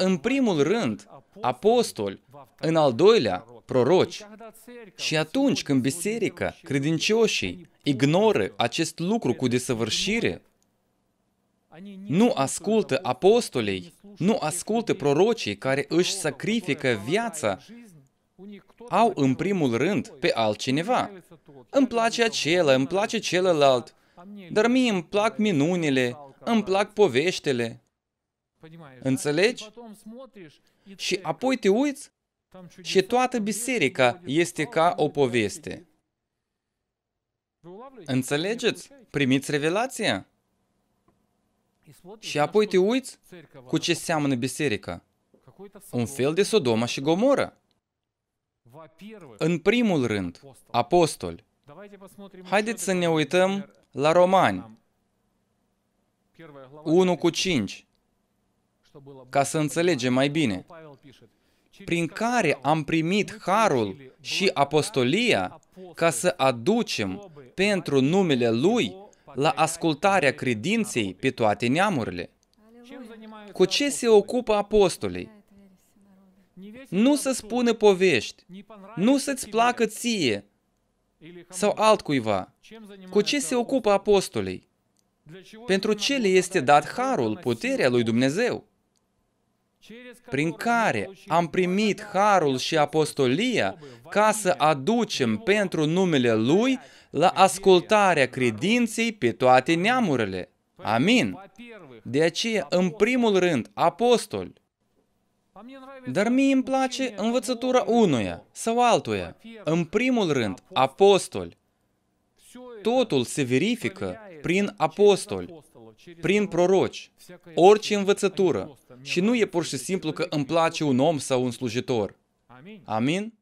În primul rând, apostoli, în al doilea, proroci. Și atunci când biserica, credincioșii, ignoră acest lucru cu desăvârșire, nu ascultă apostolii, nu ascultă prorocii care își sacrifică viața, au în primul rând pe altcineva. Îmi place acela, îmi place celălalt, dar mie îmi plac minunile, îmi plac poveștele, Înțelegi? Și apoi te uiți și toată biserica este ca o poveste. Înțelegeți? Primiți revelația? Și apoi te uiți cu ce seamănă biserica. Un fel de Sodoma și Gomoră. În primul rând, apostoli. Haideți să ne uităm la Romani. 1 cu 5 ca să înțelegem mai bine, prin care am primit harul și apostolia ca să aducem pentru numele Lui la ascultarea credinței pe toate neamurile. Cu ce se ocupă apostolii? Nu să spună povești, nu să-ți placă ție sau altcuiva. Cu ce se ocupă apostolii? Pentru ce le este dat harul, puterea lui Dumnezeu? prin care am primit harul și apostolia ca să aducem pentru numele Lui la ascultarea credinței pe toate neamurile. Amin. De aceea, în primul rând, apostoli. Dar mie îmi place învățătura unuia sau altuia. În primul rând, apostoli. Totul se verifică prin apostoli, prin proroci, orice învățătură, și nu e pur și simplu că îmi place un om sau un slujitor. Amin?